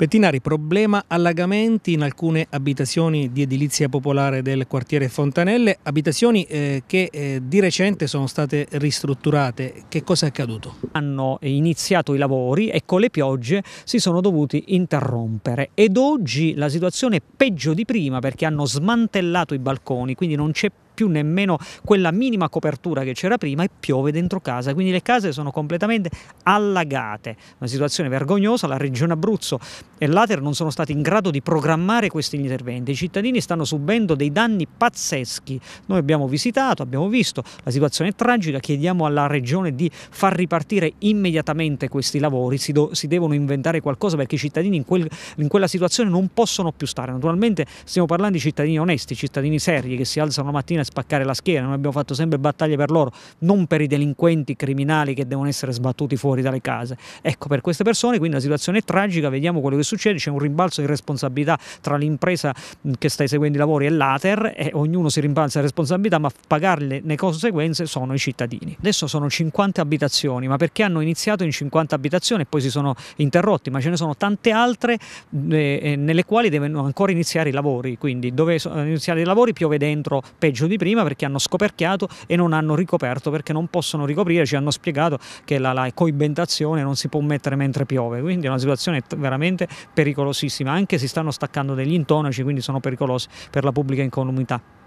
Pettinari, problema allagamenti in alcune abitazioni di edilizia popolare del quartiere Fontanelle, abitazioni eh, che eh, di recente sono state ristrutturate. Che cosa è accaduto? Hanno iniziato i lavori e con le piogge si sono dovuti interrompere ed oggi la situazione è peggio di prima perché hanno smantellato i balconi, quindi non c'è più più nemmeno quella minima copertura che c'era prima e piove dentro casa, quindi le case sono completamente allagate. Una situazione vergognosa, la Regione Abruzzo e l'Ater non sono stati in grado di programmare questi interventi. I cittadini stanno subendo dei danni pazzeschi. Noi abbiamo visitato, abbiamo visto, la situazione è tragica, chiediamo alla Regione di far ripartire immediatamente questi lavori, si, do, si devono inventare qualcosa perché i cittadini in, quel, in quella situazione non possono più stare. Naturalmente stiamo parlando di cittadini onesti, cittadini seri che si alzano la mattina e spaccare la schiena, noi abbiamo fatto sempre battaglie per loro, non per i delinquenti criminali che devono essere sbattuti fuori dalle case. Ecco, per queste persone quindi la situazione è tragica, vediamo quello che succede, c'è un rimbalzo di responsabilità tra l'impresa mm, che sta eseguendo i lavori e l'Ater e ognuno si rimbalza la responsabilità, ma pagarle le conseguenze sono i cittadini. Adesso sono 50 abitazioni, ma perché hanno iniziato in 50 abitazioni e poi si sono interrotti, ma ce ne sono tante altre mm, eh, eh, nelle quali devono ancora iniziare i lavori, quindi dove eh, iniziare i lavori piove dentro peggio di prima perché hanno scoperchiato e non hanno ricoperto perché non possono ricoprire, ci hanno spiegato che la, la coibentazione non si può mettere mentre piove, quindi è una situazione veramente pericolosissima, anche si stanno staccando degli intonaci, quindi sono pericolosi per la pubblica incolumità.